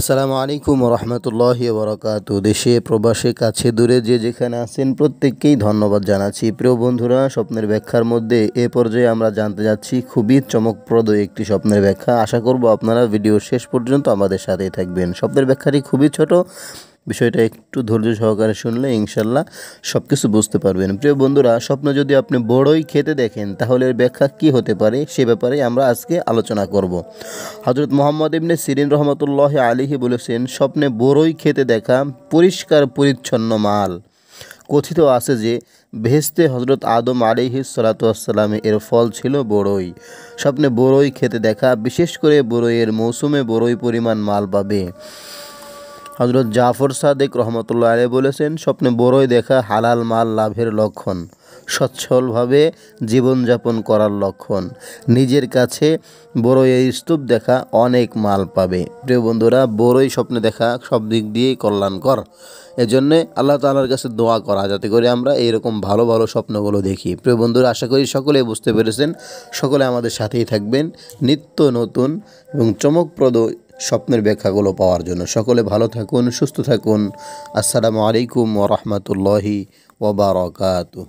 আসসালামু আলাইকুম রহমতুল্লাহ বরকাত দেশে প্রবাসে কাছে দূরে যে যেখানে আছেন প্রত্যেককেই ধন্যবাদ জানাচ্ছি প্রিয় বন্ধুরা স্বপ্নের ব্যাখ্যার মধ্যে এ পর্যায়ে আমরা জানতে যাচ্ছি খুবই চমকপ্রদ একটি স্বপ্নের ব্যাখ্যা আশা করব আপনারা ভিডিও শেষ পর্যন্ত আমাদের সাথেই থাকবেন স্বপ্নের ব্যাখ্যাটি খুবই ছোট বিষয়টা একটু ধৈর্য সহকারে শুনলে ইনশাল্লাহ সব কিছু বুঝতে পারবেন প্রিয় বন্ধুরা স্বপ্ন যদি আপনি বড়ই খেতে দেখেন তাহলে এর ব্যাখ্যা কি হতে পারে সে ব্যাপারে আমরা আজকে আলোচনা করব হজরত মোহাম্মদ ইবনে সিরিন রহমতুল্লাহ আলিহি বলেছেন স্বপ্নে বড়ই খেতে দেখা পরিষ্কার পরিচ্ছন্ন মাল কথিত আছে যে ভেস্তে হজরত আদম আলিহি সালাতামে এর ফল ছিল বড়ই স্বপ্নে বড়ই খেতে দেখা বিশেষ করে বড়ইয়ের মৌসুমে বড়ই পরিমাণ মাল পাবে হজরত জাফর সাদেক রহমতুল্লাহ আলী বলেছেন স্বপ্নে বড়ই দেখা হালাল মাল লাভের লক্ষণ সচ্ছলভাবে জীবনযাপন করার লক্ষণ নিজের কাছে বড়ই স্তূপ দেখা অনেক মাল পাবে প্রিয় বন্ধুরা বড়ই স্বপ্নে দেখা সব দিক দিয়েই কল্যাণকর এজন্যে আল্লাহ তালার কাছে দোয়া করা যাতে করে আমরা এইরকম ভালো ভালো স্বপ্নগুলো দেখি প্রিয় বন্ধুরা আশা করি সকলে বুঝতে পেরেছেন সকলে আমাদের সাথেই থাকবেন নিত্য নতুন এবং চমকপ্রদ স্বপ্নের ব্যাখ্যাগুলো পাওয়ার জন্য সকলে ভালো থাকুন সুস্থ থাকুন আসসালামু আলাইকুম ওরহমতুল্লাহি ওবরাকাতু